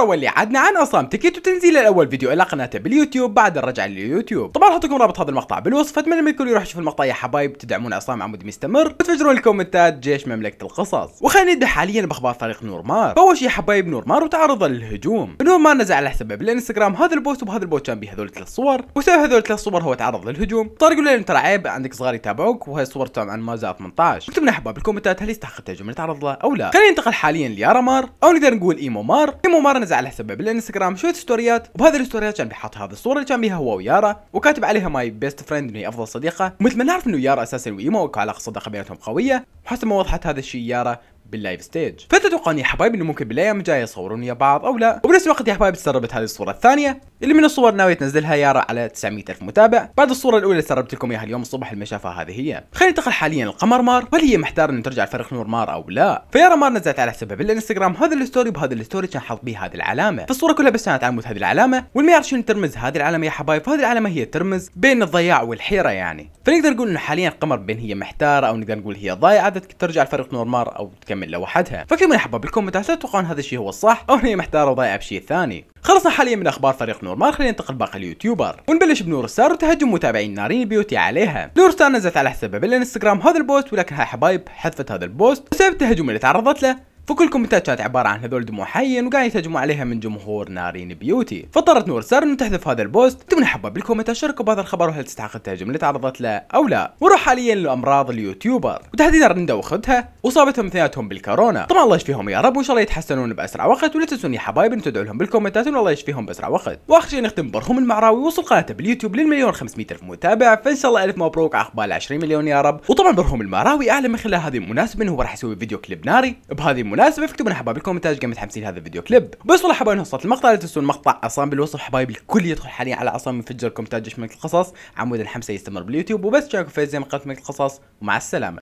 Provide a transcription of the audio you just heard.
الفقره اللي عدنا عن اصلا تكيت وتنزيل الاول فيديو على قناته باليوتيوب بعد الرجعه لليوتيوب طبعا راح لكم رابط هذا المقطع بالوصف اتمنى من الكل يروح يشوف المقطع يا حبايب تدعمون عصام عمود مستمر وتفجرون الكومنتات جيش مملكه القصص وخلينا نبدا حاليا باخبار فريق نور اول شيء حبايب نور وتعرض للهجوم نور نزع على حسابه بالانستغرام هذا البوست وهذا البوست كان به هذول ثلاث صور وسبب هذول الثلاث صور هو تعرض للهجوم طارق يقول لهم ترى عيب عندك صغار يتابعوك وهي الصور تم عن مازا 18 لنا حبايب بالكومنتات هل يستحق التهجم اللي تعرض له او لا خلينا ننتقل حاليا ليارا مار او نقدر نقول ايمو مار ايمو مار نزل منزل على حسابه بالانستغرام شويه ستوريات وبهذه الستوريات كان بيحط هذه الصوره اللي كان بيها هو ويارا وكاتب عليها ماي بيست فريند انه هي افضل صديقه ومثل ما نعرف انه يارا اساسا وايمو علاقه صداقه بيناتهم قويه وحسب ما وضحت هذا الشيء يارا باللايف ستيج فتتوقعون يا حبايب انه ممكن بالايام الجايه يصورون ويا بعض او لا وبنفس الوقت يا حبايب تسربت هذه الصوره الثانيه اللي من الصور ناوي تنزلها يارا على 900 الف متابع بعد الصوره الاولى اللي سربت لكم اياها اليوم الصبح المشافه هذه هي خلينا ننتقل حاليا القمر مار وهل هي محتاره انه ترجع الفريق نور مار او لا فيارا مار نزلت على حسابها بالانستغرام هذا الستوري بهذا الستوري كان حاط به هذه العلامه فالصوره كلها بس كانت عمود هذه العلامه واللي يعرف شنو ترمز هذه العلامه يا حبايب فهذه العلامه هي ترمز بين الضياع والحيره يعني فنقدر نقول انه حاليا القمر بين هي محتاره او نقدر نقول هي ضايعه ترجع الفريق نور مار او تكمل تكمل لوحدها فكتبوا يحب حبه بالكومنتات هل تتوقعون هذا الشيء هو الصح او هي محتاره وضايعه بشيء ثاني خلصنا حاليا من اخبار فريق نور ما خلينا ننتقل باقي اليوتيوبر ونبلش بنور ستار وتهجم متابعين نارين بيوتي عليها نور ستار نزلت على حسابها بالانستغرام هذا البوست ولكن هاي حبايب حذفت هذا البوست بسبب التهجم اللي تعرضت له فكل الكومنتات كانت عباره عن هذول دموع دموحين وقاعد يتهجموا عليها من جمهور نارين بيوتي فاضطرت نور سرن تحذف هذا البوست ضمن حبه بالكومنت اشاركوا بهذا الخبر وهل تستحق التهجم اللي تعرضت له او لا وروح حاليا لامراض اليوتيوبر وتحديدا رندا واختها وصابتهم اثنيناتهم بالكورونا طبعا الله يشفيهم يا رب وان شاء الله يتحسنون باسرع وقت ولا تنسون يا حبايبي ان تدعوا لهم بالكومنتات وان الله يشفيهم باسرع وقت واخر شيء نختم برهوم المعراوي وصل قناته باليوتيوب للمليون 500 الف متابع فان شاء الله الف مبروك عقبال 20 مليون يا رب وطبعا برخوم المعراوي اعلن من خلال هذه المناسبه انه راح يسوي فيديو كليب ناري بهذه المناسبة المناسبه اكتبوا لنا حبايب الكومنتات كم متحمسين هذا الفيديو كليب بس والله حبايبي وصلت المقطع لا تنسون مقطع عصام بالوصف حبايبي الكل يدخل حاليا على عصام منفجر كومنتات جيش ملك القصص عمود الحمسه يستمر باليوتيوب وبس شاركوا في زي قناه ملك القصص ومع السلامه